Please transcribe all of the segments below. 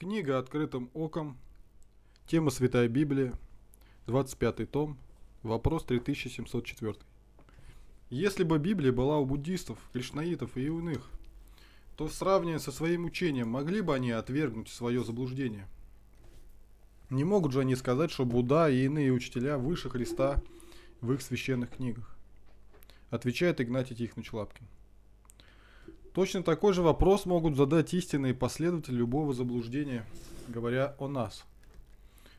Книга «Открытым оком», тема «Святая Библия», 25 том, вопрос 3704. Если бы Библия была у буддистов, кришнаитов и иных, то в сравнении со своим учением могли бы они отвергнуть свое заблуждение? Не могут же они сказать, что Будда и иные учителя выше Христа в их священных книгах? Отвечает Игнатий Тихонович Лапкин. Точно такой же вопрос могут задать истинные последователи любого заблуждения, говоря о нас.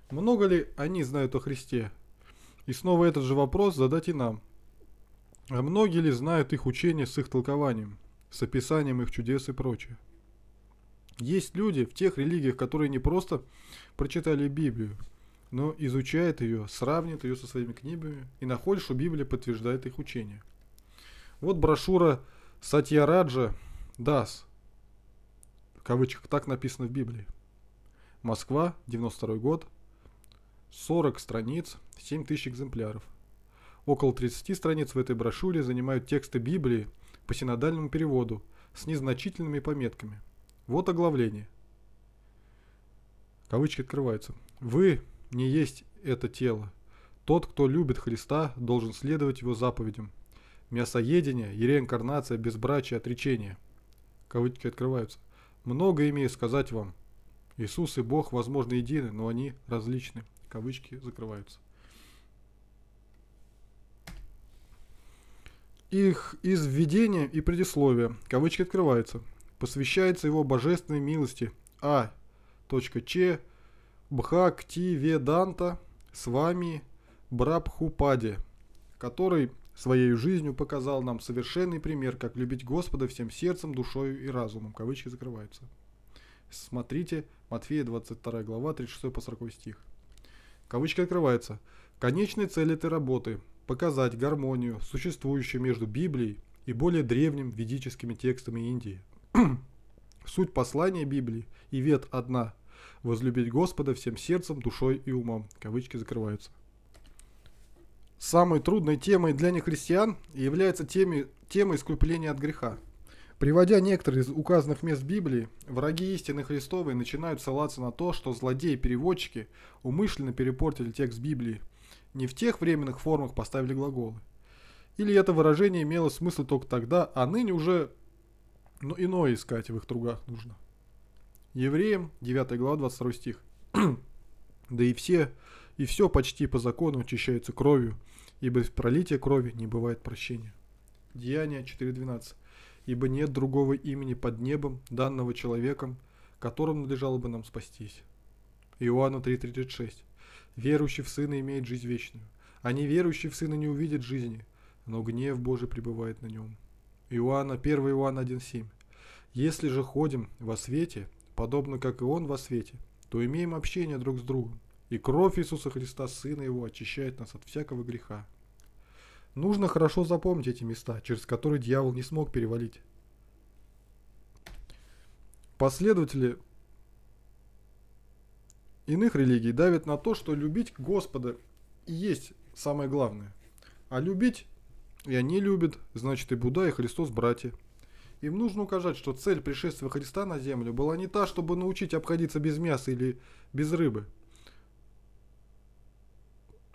Много ли они знают о Христе? И снова этот же вопрос задать и нам. А многие ли знают их учение с их толкованием, с описанием их чудес и прочее? Есть люди в тех религиях, которые не просто прочитали Библию, но изучают ее, сравнивают ее со своими книгами и находят, что Библия подтверждает их учение. Вот брошюра Сатья Раджа Дас. В кавычках так написано в Библии. Москва, 92 год. 40 страниц, 7 тысяч экземпляров. Около 30 страниц в этой брошюре занимают тексты Библии по синодальному переводу с незначительными пометками. Вот оглавление. Кавычки открываются. «Вы не есть это тело. Тот, кто любит Христа, должен следовать его заповедям» мясоедение и реинкарнация, безбрачие, отречение. Кавычки открываются. Много имею сказать вам. Иисус и Бог, возможно, едины, но они различны. Кавычки закрываются. Их из и предисловие. кавычки открываются, посвящается его божественной милости А. точка. Ч. Бхактиведанта с вами Брабхупаде, который Своей жизнью показал нам совершенный пример, как любить Господа всем сердцем, душою и разумом. Кавычки закрываются. Смотрите Матфея 22 глава 36 по 40 стих. Кавычки открываются. Конечной цель этой работы – показать гармонию, существующую между Библией и более древним ведическими текстами Индии. Суть послания Библии и вет одна – возлюбить Господа всем сердцем, душой и умом. Кавычки закрываются. Самой трудной темой для нехристиан является теме, тема искупления от греха. Приводя некоторые из указанных мест Библии, враги истины Христовой начинают ссылаться на то, что злодеи-переводчики умышленно перепортили текст Библии, не в тех временных формах поставили глаголы. Или это выражение имело смысл только тогда, а ныне уже ну, иное искать в их трудах нужно. Евреям, 9 глава, 22 стих. «Да и все, и все почти по закону очищается кровью, ибо в пролитие крови не бывает прощения. Деяние 4.12. Ибо нет другого имени под небом, данного человеком, которым надлежало бы нам спастись. Иоанна 3.36. Верующий в Сына имеет жизнь вечную, а неверующий в Сына не увидит жизни, но гнев Божий пребывает на нем. Иоанна 1 Иоанна 1.7. Если же ходим во свете, подобно как и Он во свете, то имеем общение друг с другом, и кровь Иисуса Христа, Сына Его, очищает нас от всякого греха. Нужно хорошо запомнить эти места, через которые дьявол не смог перевалить. Последователи иных религий давят на то, что любить Господа и есть самое главное. А любить и они любят, значит и Будда, и Христос братья. Им нужно указать, что цель пришествия Христа на землю была не та, чтобы научить обходиться без мяса или без рыбы –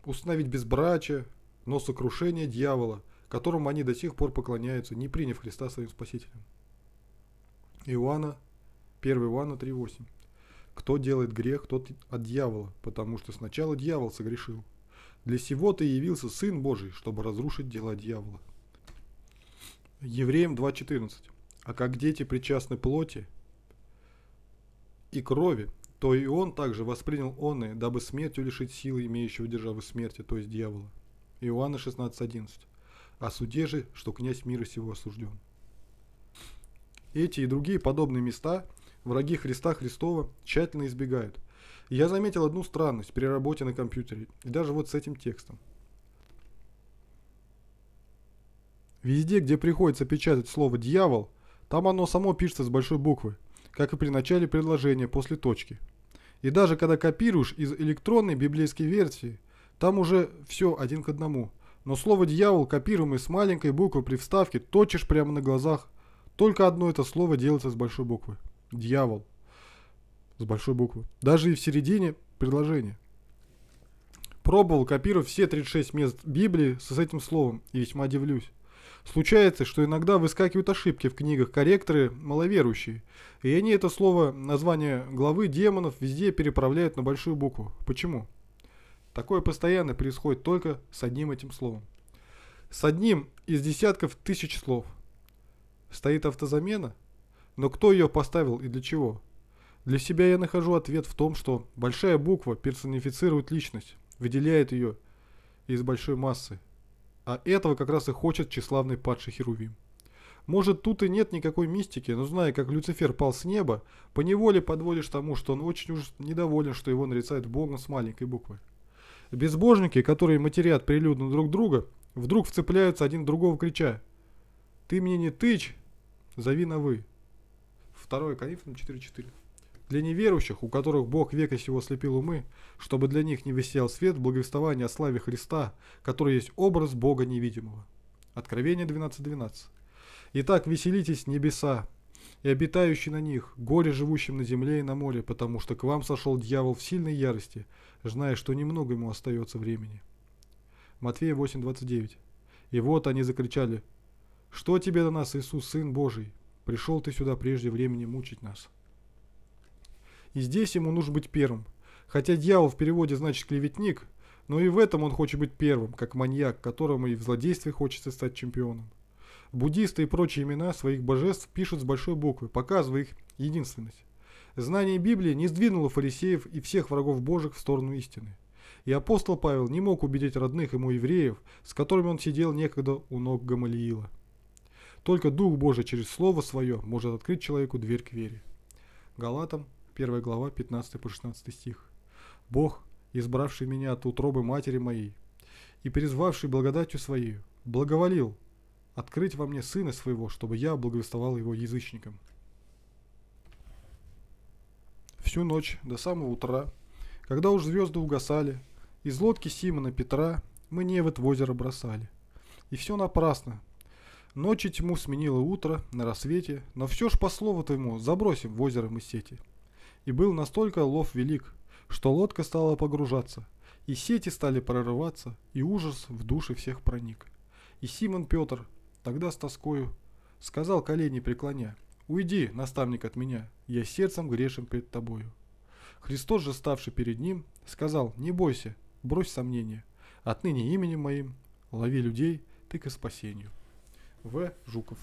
установить безбрачие, но сокрушение дьявола, которому они до сих пор поклоняются, не приняв Христа своим спасителем. Иоанна, 1 Иоанна 3.8. Кто делает грех, тот от дьявола, потому что сначала дьявол согрешил. Для сего ты явился Сын Божий, чтобы разрушить дела дьявола. Евреям 2.14. А как дети причастны плоти и крови, то и он также воспринял онное, дабы смертью лишить силы имеющего державы смерти, то есть дьявола. Иоанна 16.11. О суде же, что князь мира сего осужден. Эти и другие подобные места враги Христа Христова тщательно избегают. я заметил одну странность при работе на компьютере, и даже вот с этим текстом. Везде, где приходится печатать слово «дьявол», там оно само пишется с большой буквы – как и при начале предложения после точки. И даже когда копируешь из электронной библейской версии, там уже все один к одному. Но слово «дьявол», копируемое с маленькой буквы при вставке, точишь прямо на глазах. Только одно это слово делается с большой буквы. «Дьявол». С большой буквы. Даже и в середине предложения. Пробовал копировать все 36 мест Библии с этим словом и весьма удивлюсь. Случается, что иногда выскакивают ошибки в книгах корректоры, маловерующие, и они это слово, название главы демонов везде переправляют на большую букву. Почему? Такое постоянно происходит только с одним этим словом. С одним из десятков тысяч слов. Стоит автозамена? Но кто ее поставил и для чего? Для себя я нахожу ответ в том, что большая буква персонифицирует личность, выделяет ее из большой массы. А этого как раз и хочет тщеславный падший Херувим. Может, тут и нет никакой мистики, но зная, как Люцифер пал с неба, поневоле подводишь тому, что он очень уж недоволен, что его нарицают богом с маленькой буквы. Безбожники, которые матерят прилюдно друг друга, вдруг вцепляются один другого, крича «Ты мне не тычь, зови на вы». 2 Коринфянам 4.4. Для неверующих, у которых Бог века сего слепил умы, чтобы для них не висел свет благовествования о славе Христа, который есть образ Бога невидимого. Откровение 12.12. 12. Итак, веселитесь, небеса, и обитающие на них, горе живущим на земле и на море, потому что к вам сошел дьявол в сильной ярости, зная, что немного ему остается времени. Матфея 8.29. И вот они закричали, «Что тебе до нас, Иисус, Сын Божий? Пришел ты сюда прежде времени мучить нас». И здесь ему нужно быть первым. Хотя дьявол в переводе значит клеветник, но и в этом он хочет быть первым, как маньяк, которому и в злодействе хочется стать чемпионом. Буддисты и прочие имена своих божеств пишут с большой буквы, показывая их единственность. Знание Библии не сдвинуло фарисеев и всех врагов Божьих в сторону истины. И апостол Павел не мог убедить родных ему евреев, с которыми он сидел некогда у ног Гамалиила. Только Дух Божий через Слово Свое может открыть человеку дверь к вере. Галатам 1 глава, 15 по 16 стих. «Бог, избравший меня от утробы матери моей и призвавший благодатью своей, благоволил открыть во мне сына своего, чтобы я благовествовал его язычникам». Всю ночь до самого утра, когда уж звезды угасали, из лодки Симона Петра мы невод в озеро бросали. И все напрасно, Ночи тьму сменило утро, на рассвете, но все ж по слову твоему забросим в озеро мы сети и был настолько лов велик, что лодка стала погружаться, и сети стали прорываться, и ужас в души всех проник. И Симон Петр, тогда с тоскою, сказал колени преклоня, «Уйди, наставник, от меня, я сердцем грешен перед тобою». Христос же, ставший перед ним, сказал, «Не бойся, брось сомнения, отныне именем моим лови людей, ты к спасению». В. Жуков.